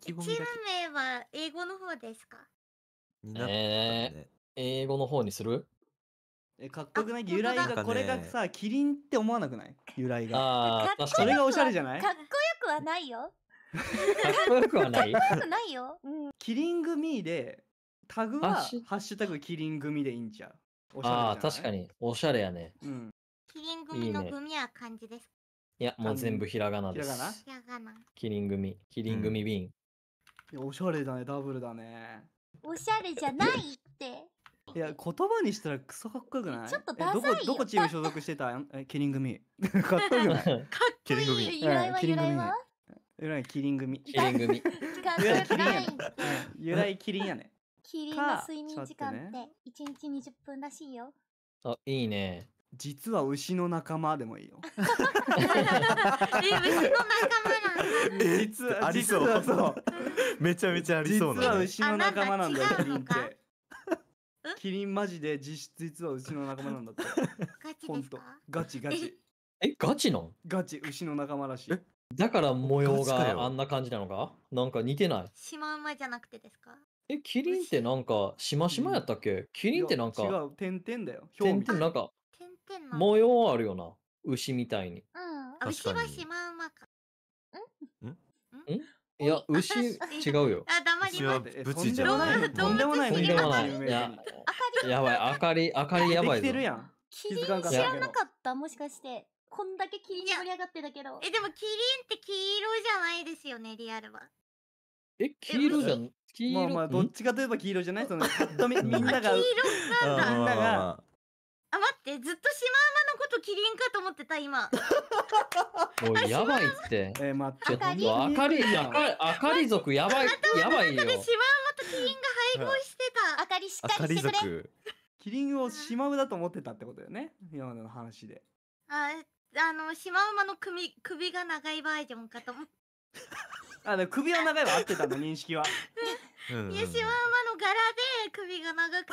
チーム名は英語の方ですかえに英語の方にするえかっこよくない由来がこれがさキリンって思わなくない由来がああ、それがおしゃれじゃないかっこよくはないよ。かっこよくはない。かっこよくないよ。うん。キリン組でタグはハッシュタグキリン組でいいんちゃうおしゃれじゃないああ、確か、に。おしゃれやね。うん、キリンい組のね組は漢字ですいや、もう全部ひらがなでひらがなす。か。ひらがキリン組。キリン組瓶。いやおしゃれだねダブルだねおしゃれじゃないっていや言葉にしたらクソかっこよくないちょっとダサいよどこどこチーム所属してたえキリン組 かっこよくない かっこいい由来は由来は由来キリン組キリン組 かっこよくない由来キリンやねキリンの睡眠時間って一日20分らしいよあいいね実は牛の仲間でもいいよ。え、牛の仲間なんだ。実は、ありそう めちゃめちゃありそうな、ね、実は牛の仲間なんだよキリンってキリンマジで実質実は牛の仲間なんだって ガチですガチガチえガチのガチ牛の仲間らしいだから模様があんな感じなのかなんか似てないシマウマじゃなくてですかえキリンってなんかしましまやったっけ、うん、キリンってなんか違う点々だよ点々なんか模様あるよな牛みたいにうん牛はシマウマかんんんいや、牛、違うよ。あ、黙ります。ぶじゃない。とんでもない。とんでもない。あや、やばい。明かり、明かりやばいぞ。キリン知らなかったもしかして。こんだけキリン盛り上がってたけど。え、でもキリンって黄色じゃないですよね、リアルは。え、黄色じゃん。黄色。まあまあ、どっちかといえば黄色じゃないその、ぱっと見、みんなが。黄色なんだ。みんなが。ってずっとシマウマのことキリンかと思ってた今もう やばいってえ待ちょっと明かり明かり族やばいやばいよシマウマとキリンが配合してた、あかりしっかりしてくれキリンをシマウだと思ってたってことだよね今までの話でああのシマウマの首首が長いバージョンかと思ってあの首は長いは合ってたの認識は。うんうん、いやシマウマの柄首が長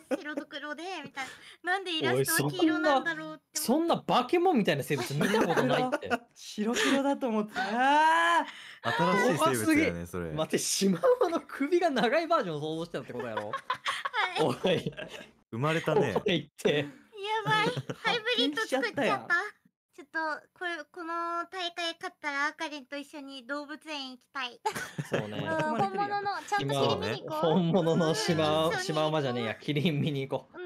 くて 白と黒でみたいななんでイラストは黄色なんだろうってそんな化け物みたいな生物見たことないって 白黒だと思ってああ新しい生物だよねそれ待ってシマウマの首が長いバージョンを想像してたってことやろ、はい、おい 生まれたねおいってやばいハイブリッド作っちゃったとこれこの大会勝ったらあかりんと一緒に動物園行きたい。そうね。本物のちゃんとキリン見に行こう。ね、本物のシマシマウマじゃねえやキリン見に行こう。